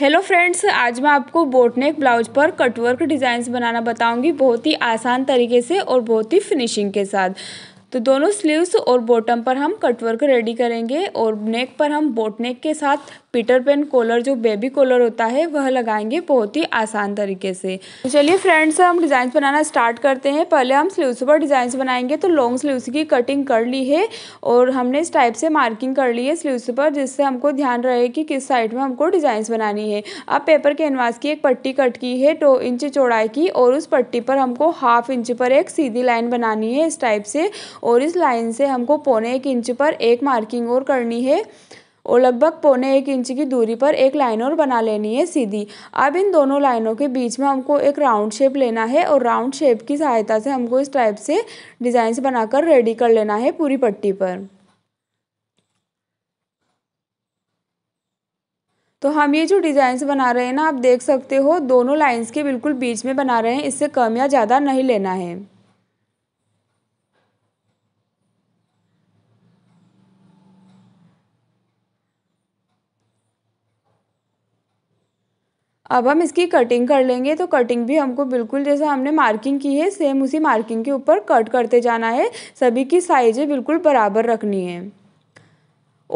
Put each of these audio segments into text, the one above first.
hello friends आज मैं आपको बोटनेक ब्लाउज पर कटवर्क डिज़ाइंस बनाना बताऊंगी बहुत ही आसान तरीके से और बहुत ही फिनिशिंग के साथ तो दोनों स्लीव्स और बॉटम पर हम कटवर्क रेडी करेंगे और नेक पर हम बोटनेक के साथ पीटर पेन कॉलर जो बेबी कॉलर होता है वह लगाएंगे बहुत ही आसान तरीके से चलिए फ्रेंड्स हम डिज़ाइंस बनाना स्टार्ट करते हैं पहले हम स्लीव्स पर डिज़ाइंस बनाएंगे तो लॉन्ग स्लीव्स की कटिंग कर ली है और हमने इस टाइप से मार्किंग कर ली है स्लीव्स पर जिससे हमको ध्यान रहे कि किस साइड में हमको डिज़ाइंस बनानी है अब पेपर कैनवास की एक पट्टी कट की है दो इंच चौड़ाई की और उस पट्टी पर हमको हाफ इंच पर एक सीधी लाइन बनानी है इस टाइप से और इस लाइन से हमको पौने एक इंच पर एक मार्किंग और करनी है और लगभग पौने एक इंच की दूरी पर एक लाइन और बना लेनी है सीधी अब इन दोनों लाइनों के बीच में हमको एक राउंड शेप लेना है और राउंड शेप की सहायता से हमको इस टाइप से डिज़ाइंस बनाकर रेडी कर लेना है पूरी पट्टी पर तो हम ये जो डिज़ाइंस बना रहे हैं ना आप देख सकते हो दोनों लाइंस के बिल्कुल बीच में बना रहे हैं इससे कम या ज़्यादा नहीं लेना है अब हम इसकी कटिंग कर लेंगे तो कटिंग भी हमको बिल्कुल जैसा हमने मार्किंग की है सेम उसी मार्किंग के ऊपर कट करते जाना है सभी की साइज़ें बिल्कुल बराबर रखनी है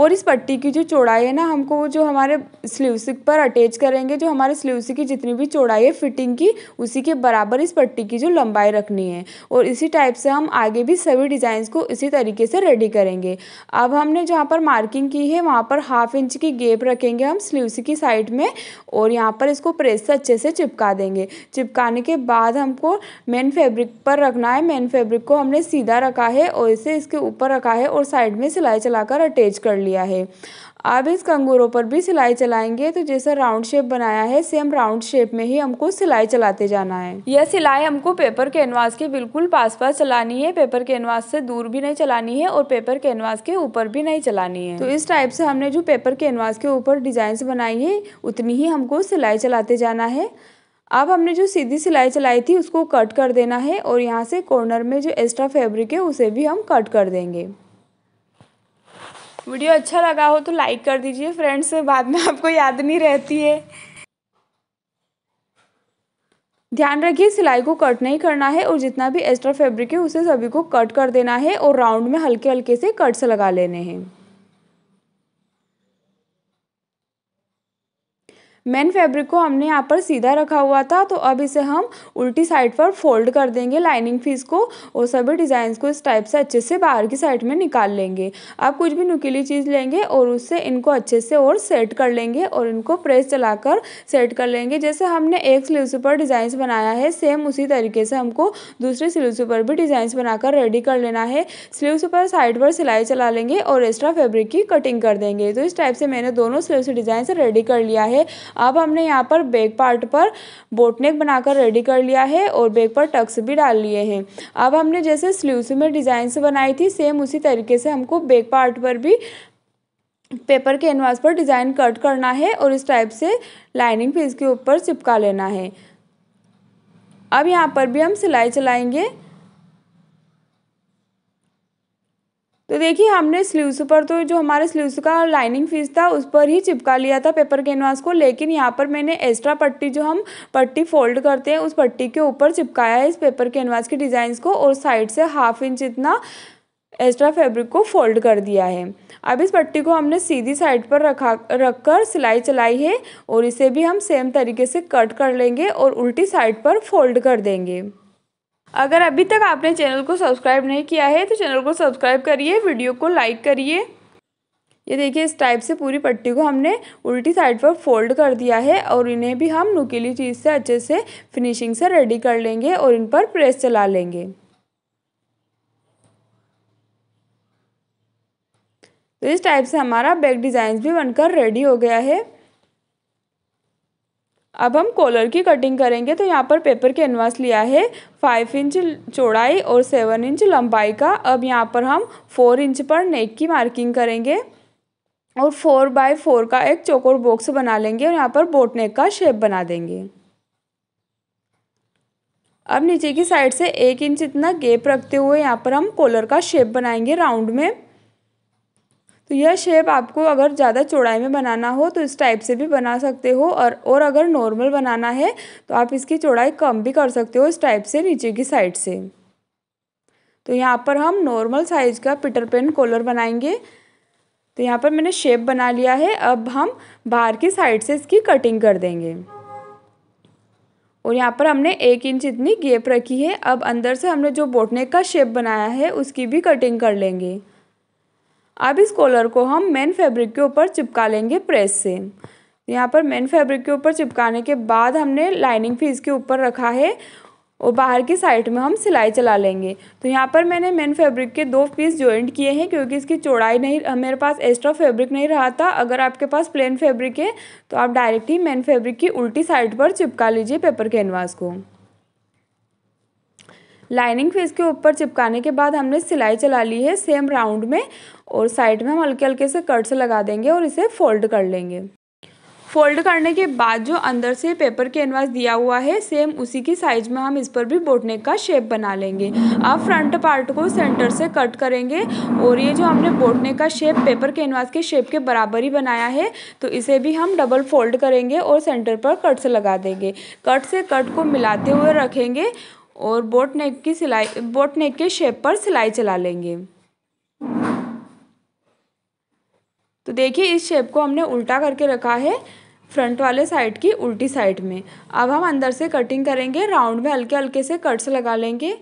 और इस पट्टी की जो चौड़ाई है ना हमको वो जो हमारे स्लीव्स पर अटैच करेंगे जो हमारे स्लीव्स की जितनी भी चौड़ाई है फिटिंग की उसी के बराबर इस पट्टी की जो लंबाई रखनी है और इसी टाइप से हम आगे भी सभी डिज़ाइंस को इसी तरीके से रेडी करेंगे अब हमने जहाँ पर मार्किंग की है वहाँ पर हाफ इंच की गेप रखेंगे हम स्लीवसी की साइड में और यहाँ पर इसको प्रेस से अच्छे से चिपका देंगे चिपकाने के बाद हमको मेन फेब्रिक पर रखना है मेन फेब्रिक को हमने सीधा रखा है और इसे इसके ऊपर रखा है और साइड में सिलाई चला अटैच कर लिया है अब इस कंगूरों पर भी सिलाई चलाएंगे तो जैसा राउंड शेप बनाया है सेम राउंड शेप में ही हमको सिलाई चलाते जाना है यह सिलाई हमको पेपर कैनवास के बिल्कुल पास पास चलानी है पेपर कैनवास से दूर भी नहीं चलानी है और पेपर कैनवास के ऊपर भी नहीं चलानी है तो इस टाइप से हमने जो पेपर कैनवास के ऊपर डिजाइन बनाई है उतनी ही हमको सिलाई चलाते जाना है अब हमने जो सीधी सिलाई चलाई थी उसको कट कर देना है और यहाँ से कॉर्नर में जो एक्स्ट्रा फैब्रिक है उसे भी हम कट कर देंगे वीडियो अच्छा लगा हो तो लाइक कर दीजिए फ्रेंड्स बाद में आपको याद नहीं रहती है ध्यान रखिए सिलाई को कट नहीं करना है और जितना भी एक्स्ट्रा फैब्रिक है उसे सभी को कट कर देना है और राउंड में हल्के हल्के से कट्स लगा लेने हैं मेन फैब्रिक को हमने यहाँ पर सीधा रखा हुआ था तो अब इसे हम उल्टी साइड पर फोल्ड कर देंगे लाइनिंग फीस को और सभी डिज़ाइंस को इस टाइप से अच्छे से बाहर की साइड में निकाल लेंगे आप कुछ भी नुकीली चीज़ लेंगे और उससे इनको अच्छे से और सेट कर लेंगे और इनको प्रेस चलाकर सेट कर लेंगे जैसे हमने एक स्लीव्स पर डिज़ाइंस बनाया है सेम उसी तरीके से हमको दूसरे से पर भी डिज़ाइंस बनाकर रेडी कर लेना है स्लीव्स पर साइड पर सिलाई चला लेंगे और एक्स्ट्रा फैब्रिक की कटिंग कर देंगे तो इस टाइप से मैंने दोनों स्लीव डिज़ाइन रेडी कर लिया है अब हमने यहाँ पर बैक पार्ट पर बोटनेक बनाकर रेडी कर लिया है और बैक पर टक्स भी डाल लिए हैं अब हमने जैसे स्लीवस में से बनाई थी सेम उसी तरीके से हमको बैक पार्ट पर भी पेपर के एनवास पर डिज़ाइन कट करना है और इस टाइप से लाइनिंग पीस के ऊपर चिपका लेना है अब यहाँ पर भी हम सिलाई चलाएंगे तो देखिए हमने स्लीव्स पर तो जो हमारे स्लीव्स का लाइनिंग फीस था उस पर ही चिपका लिया था पेपर कैनवास को लेकिन यहाँ पर मैंने एक्स्ट्रा पट्टी जो हम पट्टी फोल्ड करते हैं उस पट्टी के ऊपर चिपकाया है इस पेपर कैनवास के डिज़ाइंस को और साइड से हाफ इंच इतना एक्स्ट्रा फैब्रिक को फोल्ड कर दिया है अब इस पट्टी को हमने सीधी साइड पर रखा रख कर सिलाई चलाई है और इसे भी हम सेम तरीके से कट कर लेंगे और उल्टी साइड पर फोल्ड कर देंगे अगर अभी तक आपने चैनल को सब्सक्राइब नहीं किया है तो चैनल को सब्सक्राइब करिए वीडियो को लाइक करिए ये देखिए इस टाइप से पूरी पट्टी को हमने उल्टी साइड पर फोल्ड कर दिया है और इन्हें भी हम नुकीली चीज़ से अच्छे से फिनिशिंग से रेडी कर लेंगे और इन पर प्रेस चला लेंगे तो इस टाइप से हमारा बैग डिज़ाइन भी बनकर रेडी हो गया है अब हम कॉलर की कटिंग करेंगे तो यहाँ पर पेपर कैनवास लिया है फाइव इंच चौड़ाई और सेवन इंच लंबाई का अब यहाँ पर हम फोर इंच पर नेक की मार्किंग करेंगे और फोर बाय फोर का एक चौकोर बॉक्स बना लेंगे और यहाँ पर बोट नेक का शेप बना देंगे अब नीचे की साइड से एक इंच इतना गेप रखते हुए यहाँ पर हम कॉलर का शेप बनाएंगे राउंड में तो यह शेप आपको अगर ज़्यादा चौड़ाई में बनाना हो तो इस टाइप से भी बना सकते हो और और अगर नॉर्मल बनाना है तो आप इसकी चौड़ाई कम भी कर सकते हो इस टाइप से नीचे की साइड से तो यहाँ पर हम नॉर्मल साइज का पिटर पेन कॉलर बनाएंगे तो यहाँ पर मैंने शेप बना लिया है अब हम बाहर की साइड से इसकी कटिंग कर देंगे और यहाँ पर हमने एक इंच इतनी गेप रखी है अब अंदर से हमने जो बोटने का शेप बनाया है उसकी भी कटिंग कर लेंगे अब इस कॉलर को हम मेन फैब्रिक के ऊपर चिपका लेंगे प्रेस से यहाँ पर मेन फैब्रिक के ऊपर चिपकाने के बाद हमने लाइनिंग फीस के ऊपर रखा है और बाहर की साइड में हम सिलाई चला लेंगे तो यहाँ पर मैंने मेन फैब्रिक के दो पीस ज्वाइंट किए हैं क्योंकि इसकी चौड़ाई नहीं मेरे पास एक्स्ट्रा फैब्रिक नहीं रहा था अगर आपके पास प्लेन फैब्रिक है तो आप डायरेक्ट ही मेन फैब्रिक की उल्टी साइड पर चिपका लीजिए पेपर कैनवास को लाइनिंग फेस के ऊपर चिपकाने के बाद हमने सिलाई चला ली है सेम राउंड में और साइड में हम हल्के हल्के से कट्स लगा देंगे और इसे फोल्ड कर लेंगे फोल्ड करने के बाद जो अंदर से पेपर कैनवास दिया हुआ है सेम उसी की साइज में हम इस पर भी बोटनेक का शेप बना लेंगे अब फ्रंट पार्ट को सेंटर से कट करेंगे और ये जो हमने बोटनेक का शेप पेपर कैनवास के शेप के बराबर ही बनाया है तो इसे भी हम डबल फोल्ड करेंगे और सेंटर पर कट्स लगा देंगे कट से कट को मिलाते हुए रखेंगे और बोट नेक की सिलाई बोट नेक के शेप पर सिलाई चला लेंगे तो देखिए इस शेप को हमने उल्टा करके रखा है फ्रंट वाले साइड की उल्टी साइड में अब हम अंदर से कटिंग करेंगे राउंड में हल्के हल्के से कट्स लगा लेंगे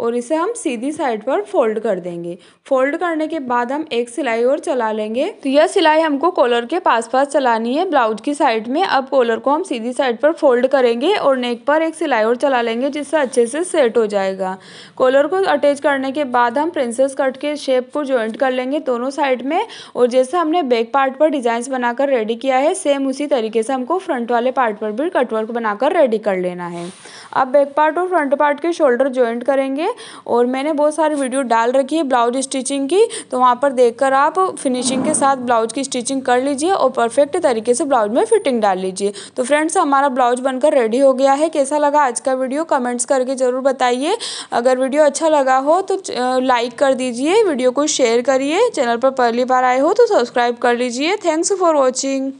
और इसे हम सीधी साइड पर फोल्ड कर देंगे फोल्ड करने के बाद हम एक सिलाई और चला लेंगे तो यह सिलाई हमको कॉलर के पास पास चलानी है ब्लाउज की साइड में अब कॉलर को हम सीधी साइड पर फोल्ड करेंगे और नेक पर एक सिलाई और चला लेंगे जिससे अच्छे से सेट हो जाएगा कॉलर को अटैच करने के बाद हम प्रिंसेस कट के शेप को ज्वाइंट कर लेंगे दोनों साइड में और जैसे हमने बैक पार्ट पर डिजाइन बनाकर रेडी किया है सेम उसी तरीके से हमको फ्रंट वाले पार्ट पर भी कटवर्क बनाकर रेडी कर लेना है अब बैक पार्ट और फ्रंट पार्ट के शोल्डर ज्वाइंट करेंगे और मैंने बहुत सारी वीडियो डाल रखी है ब्लाउज स्टिचिंग की तो वहाँ पर देखकर आप फिनिशिंग के साथ ब्लाउज की स्टिचिंग कर लीजिए और परफेक्ट तरीके से ब्लाउज में फिटिंग डाल लीजिए तो फ्रेंड्स हमारा ब्लाउज बनकर रेडी हो गया है कैसा लगा आज का वीडियो कमेंट्स करके ज़रूर बताइए अगर वीडियो अच्छा लगा हो तो लाइक कर दीजिए वीडियो को शेयर करिए चैनल पर पहली बार आए हो तो सब्सक्राइब कर लीजिए थैंक्स फॉर वॉचिंग